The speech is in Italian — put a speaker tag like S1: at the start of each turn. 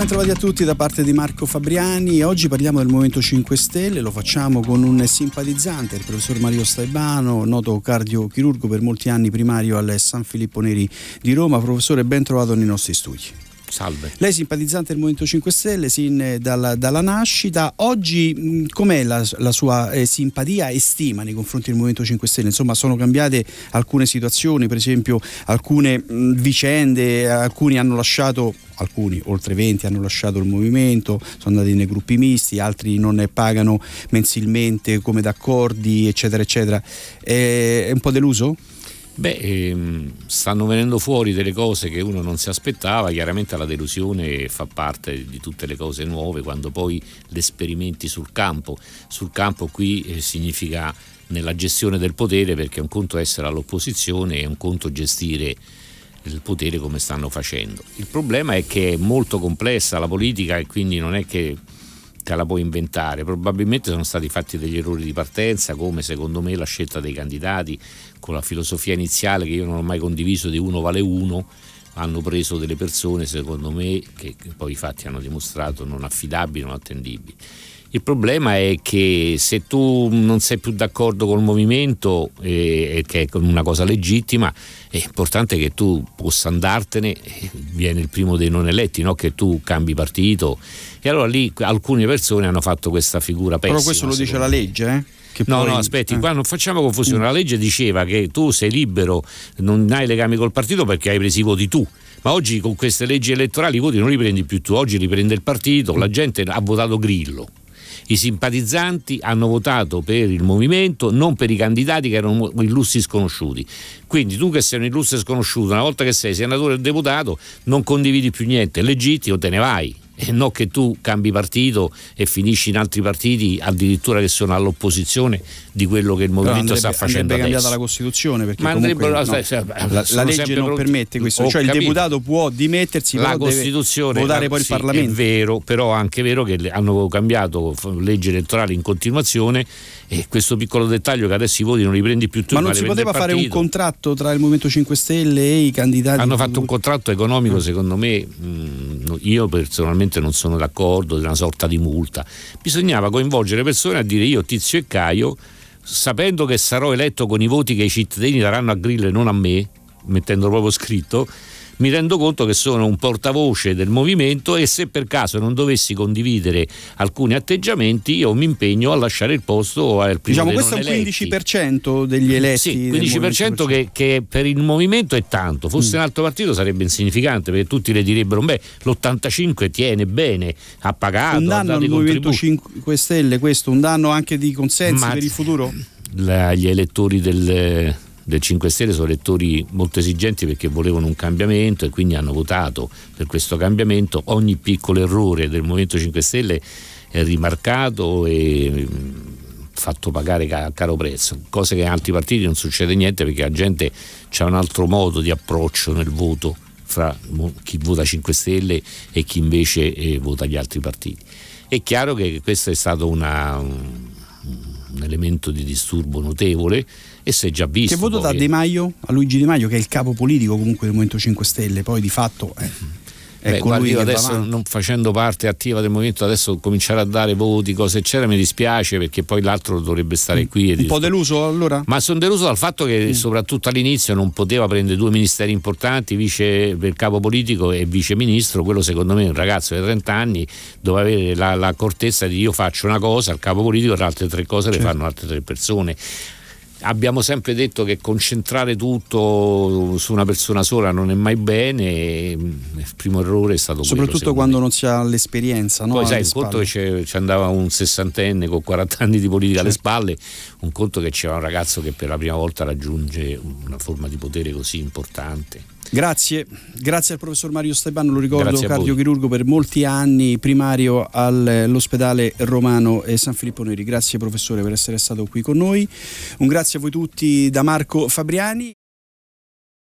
S1: Ben trovati a tutti da parte di Marco Fabriani. Oggi parliamo del Movimento 5 Stelle, lo facciamo con un simpatizzante, il professor Mario Staibano, noto cardiochirurgo per molti anni primario al San Filippo Neri di Roma. Professore, ben trovato nei nostri studi. Salve. Lei è simpatizzante del Movimento 5 Stelle sin dalla, dalla nascita. Oggi mh, com'è la, la sua eh, simpatia e stima nei confronti del Movimento 5 Stelle? Insomma, sono cambiate alcune situazioni, per esempio alcune mh, vicende, alcuni hanno lasciato alcuni oltre 20 hanno lasciato il movimento, sono andati nei gruppi misti, altri non ne pagano mensilmente come d'accordi, eccetera, eccetera. Eh, è un po' deluso?
S2: Beh, ehm, stanno venendo fuori delle cose che uno non si aspettava, chiaramente la delusione fa parte di tutte le cose nuove, quando poi le sul campo, sul campo qui eh, significa nella gestione del potere perché è un conto essere all'opposizione e un conto gestire il potere come stanno facendo. Il problema è che è molto complessa la politica e quindi non è che te la puoi inventare. Probabilmente sono stati fatti degli errori di partenza, come secondo me la scelta dei candidati con la filosofia iniziale che io non ho mai condiviso di uno vale uno. Hanno preso delle persone, secondo me, che poi i fatti hanno dimostrato non affidabili, non attendibili. Il problema è che se tu non sei più d'accordo col movimento, eh, che è una cosa legittima, è importante che tu possa andartene, viene il primo dei non eletti, no? che tu cambi partito. E allora lì alcune persone hanno fatto questa figura pessima. Però questo lo dice la
S1: legge, eh? no, no,
S2: aspetti, eh. qua non facciamo confusione. La legge diceva che tu sei libero, non hai legami col partito perché hai preso i voti tu. Ma oggi con queste leggi elettorali i voti non li prendi più tu, oggi li prende il partito, la gente ha votato Grillo i simpatizzanti hanno votato per il movimento, non per i candidati che erano illustri sconosciuti. Quindi tu che sei un illustre sconosciuto, una volta che sei senatore o deputato, non condividi più niente, è legittimo, te ne vai e non che tu cambi partito e finisci in altri partiti addirittura che sono all'opposizione di quello che il movimento andrebbe, sta facendo andrebbe cambiata la
S1: Costituzione perché Ma comunque, no, cioè, cioè, la, la, la, legge non pronti. permette questo, Ho cioè capito. il deputato può dimettersi la Costituzione, votare poi sì, il Parlamento. È
S2: vero, però è anche vero che hanno cambiato legge elettorale in continuazione e questo piccolo dettaglio che adesso i voti non li prendi più tu. Ma non si poteva fare un
S1: contratto tra il Movimento 5 Stelle e i candidati? Hanno fatto un
S2: contratto economico mm. secondo me, mm, io personalmente assolutamente non sono d'accordo, di una sorta di multa. Bisognava coinvolgere persone a dire io Tizio e Caio, sapendo che sarò eletto con i voti che i cittadini daranno a Grillo e non a me, mettendo proprio scritto, mi rendo conto che sono un portavoce del movimento e se per caso non dovessi condividere alcuni atteggiamenti io mi impegno a lasciare il posto al primo Diciamo questo è un
S1: 15% degli eletti. Sì, 15%
S2: che, che, per il movimento è tanto, fosse mm. un altro partito sarebbe insignificante perché tutti le direbbero beh l'85 tiene bene, ha pagato. Un danno al Movimento
S1: 5 Stelle questo, un danno anche di consenso per il futuro?
S2: La, gli elettori del del 5 Stelle sono elettori molto esigenti perché volevano un cambiamento e quindi hanno votato per questo cambiamento. Ogni piccolo errore del Movimento 5 Stelle è rimarcato e mm, fatto pagare a caro prezzo, cosa che in altri partiti non succede niente perché la gente ha un altro modo di approccio nel voto fra chi vota 5 Stelle e chi invece eh, vota gli altri partiti. È chiaro che questa è stata una, mm, un elemento di disturbo notevole e si è già visto. Che voto poi. dà De
S1: Maio a Luigi Di Maio che è il capo politico comunque del Movimento 5 Stelle, poi di fatto... Eh Ecco, Beh, lui adesso va...
S2: non facendo parte attiva del movimento, adesso cominciare a dare voti, cose eccetera, mi dispiace perché poi l'altro dovrebbe stare qui. un dire... po' deluso allora? Ma sono deluso dal fatto che mm. soprattutto all'inizio non poteva prendere due ministeri importanti, vice per capo politico e vice ministro, quello secondo me è un ragazzo di 30 anni doveva avere la, l'accortezza di io faccio una cosa, il capo politico e le altre tre cose certo. le fanno altre tre persone abbiamo sempre detto che concentrare tutto su una persona sola non è mai bene. Il primo errore è stato Soprattutto quello. Soprattutto
S1: quando me. non si ha l'esperienza. No? Poi sai, un conto
S2: che ci andava un sessantenne con 40 anni di politica certo. alle spalle, un conto che c'era un ragazzo che per la prima volta raggiunge una forma di potere così importante.
S1: Grazie, grazie al professor Mario Stebano, lo ricordo, cardiochirurgo per molti anni, primario all'ospedale romano San Filippo Neri. Grazie professore per essere stato qui con noi. Un grazie a voi tutti da Marco Fabriani.